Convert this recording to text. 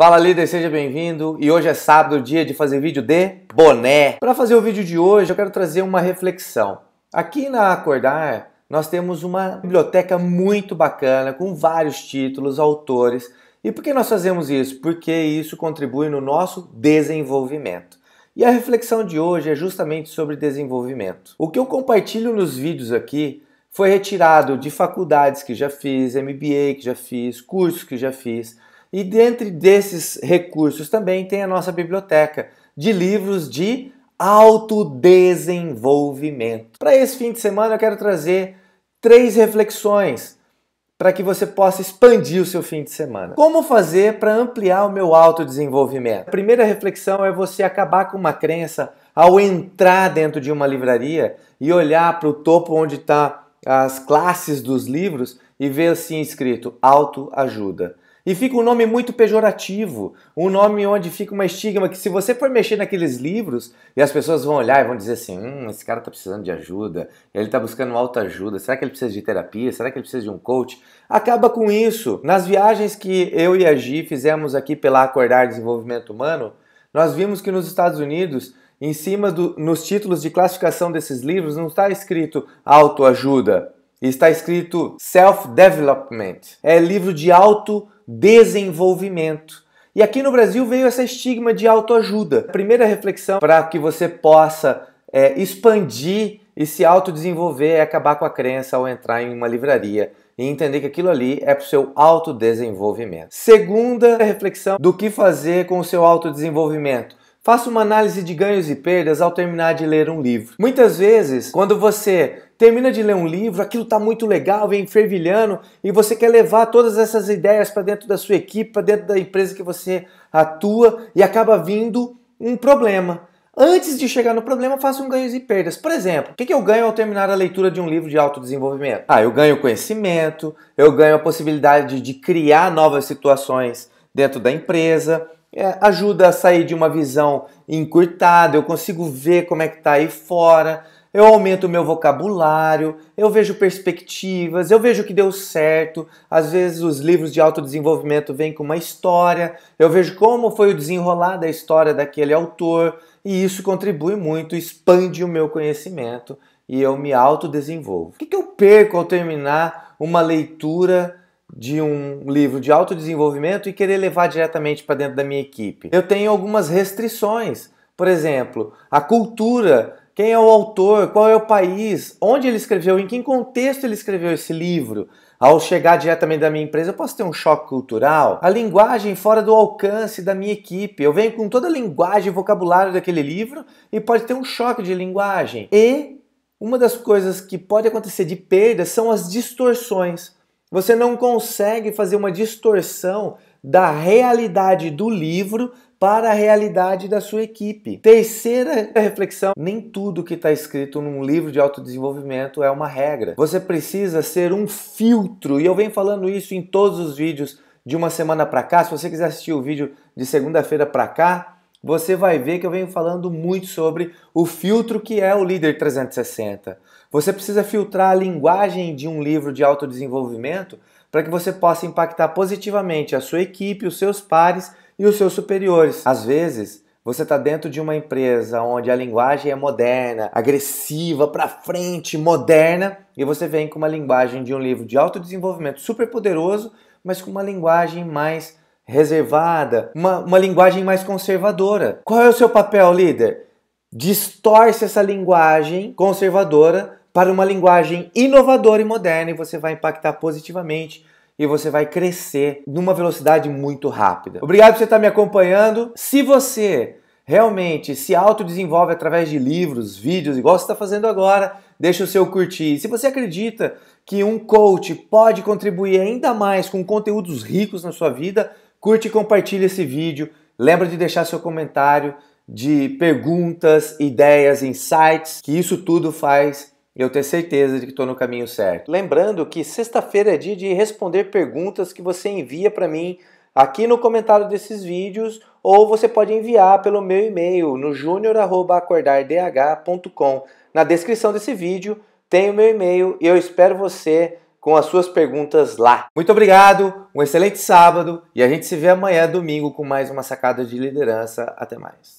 Fala líder, seja bem-vindo. E hoje é sábado, dia de fazer vídeo de boné. Para fazer o vídeo de hoje, eu quero trazer uma reflexão. Aqui na Acordar, nós temos uma biblioteca muito bacana com vários títulos, autores. E por que nós fazemos isso? Porque isso contribui no nosso desenvolvimento. E a reflexão de hoje é justamente sobre desenvolvimento. O que eu compartilho nos vídeos aqui foi retirado de faculdades que já fiz, MBA que já fiz, cursos que já fiz e dentre desses recursos também tem a nossa biblioteca de livros de autodesenvolvimento. Para esse fim de semana eu quero trazer três reflexões para que você possa expandir o seu fim de semana. Como fazer para ampliar o meu autodesenvolvimento? A primeira reflexão é você acabar com uma crença ao entrar dentro de uma livraria e olhar para o topo onde está as classes dos livros e ver assim escrito autoajuda. E fica um nome muito pejorativo, um nome onde fica uma estigma que se você for mexer naqueles livros, e as pessoas vão olhar e vão dizer assim, hum, esse cara está precisando de ajuda, ele está buscando alta ajuda, será que ele precisa de terapia, será que ele precisa de um coach? Acaba com isso. Nas viagens que eu e a Gi fizemos aqui pela Acordar Desenvolvimento Humano, nós vimos que nos Estados Unidos em cima do, nos títulos de classificação desses livros não está escrito autoajuda, está escrito self development. É livro de auto desenvolvimento. E aqui no Brasil veio essa estigma de autoajuda. A primeira reflexão para que você possa é, expandir e se autodesenvolver é acabar com a crença ao entrar em uma livraria e entender que aquilo ali é para o seu autodesenvolvimento. Segunda reflexão do que fazer com o seu autodesenvolvimento. Faça uma análise de ganhos e perdas ao terminar de ler um livro. Muitas vezes, quando você termina de ler um livro, aquilo está muito legal, vem fervilhando e você quer levar todas essas ideias para dentro da sua equipe, para dentro da empresa que você atua e acaba vindo um problema. Antes de chegar no problema, faça um ganhos e perdas. Por exemplo, o que eu ganho ao terminar a leitura de um livro de autodesenvolvimento? Ah, eu ganho conhecimento, eu ganho a possibilidade de criar novas situações dentro da empresa, é, ajuda a sair de uma visão encurtada, eu consigo ver como é que está aí fora, eu aumento o meu vocabulário, eu vejo perspectivas, eu vejo que deu certo. Às vezes os livros de autodesenvolvimento vêm com uma história, eu vejo como foi o desenrolar da história daquele autor, e isso contribui muito, expande o meu conhecimento e eu me autodesenvolvo. O que eu perco ao terminar uma leitura de um livro de autodesenvolvimento e querer levar diretamente para dentro da minha equipe? Eu tenho algumas restrições. Por exemplo, a cultura quem é o autor? Qual é o país? Onde ele escreveu? Em que contexto ele escreveu esse livro? Ao chegar diretamente da minha empresa, eu posso ter um choque cultural. A linguagem fora do alcance da minha equipe. Eu venho com toda a linguagem e vocabulário daquele livro e pode ter um choque de linguagem. E uma das coisas que pode acontecer de perda são as distorções. Você não consegue fazer uma distorção da realidade do livro para a realidade da sua equipe. Terceira reflexão: nem tudo que está escrito num livro de autodesenvolvimento é uma regra. Você precisa ser um filtro, e eu venho falando isso em todos os vídeos de uma semana para cá. Se você quiser assistir o vídeo de segunda-feira para cá, você vai ver que eu venho falando muito sobre o filtro que é o Líder 360. Você precisa filtrar a linguagem de um livro de autodesenvolvimento para que você possa impactar positivamente a sua equipe, os seus pares e os seus superiores. Às vezes, você está dentro de uma empresa onde a linguagem é moderna, agressiva, para frente, moderna, e você vem com uma linguagem de um livro de autodesenvolvimento super poderoso, mas com uma linguagem mais reservada, uma, uma linguagem mais conservadora. Qual é o seu papel, líder? Distorce essa linguagem conservadora para uma linguagem inovadora e moderna e você vai impactar positivamente e você vai crescer numa velocidade muito rápida. Obrigado por você estar me acompanhando. Se você realmente se autodesenvolve através de livros, vídeos, igual você está fazendo agora, deixa o seu curtir. E se você acredita que um coach pode contribuir ainda mais com conteúdos ricos na sua vida, Curte e compartilha esse vídeo. Lembra de deixar seu comentário de perguntas, ideias, insights, que isso tudo faz eu ter certeza de que estou no caminho certo. Lembrando que sexta-feira é dia de responder perguntas que você envia para mim aqui no comentário desses vídeos ou você pode enviar pelo meu e-mail no junior@acordardh.com. Na descrição desse vídeo tem o meu e-mail e eu espero você com as suas perguntas lá. Muito obrigado, um excelente sábado e a gente se vê amanhã, domingo, com mais uma sacada de liderança. Até mais.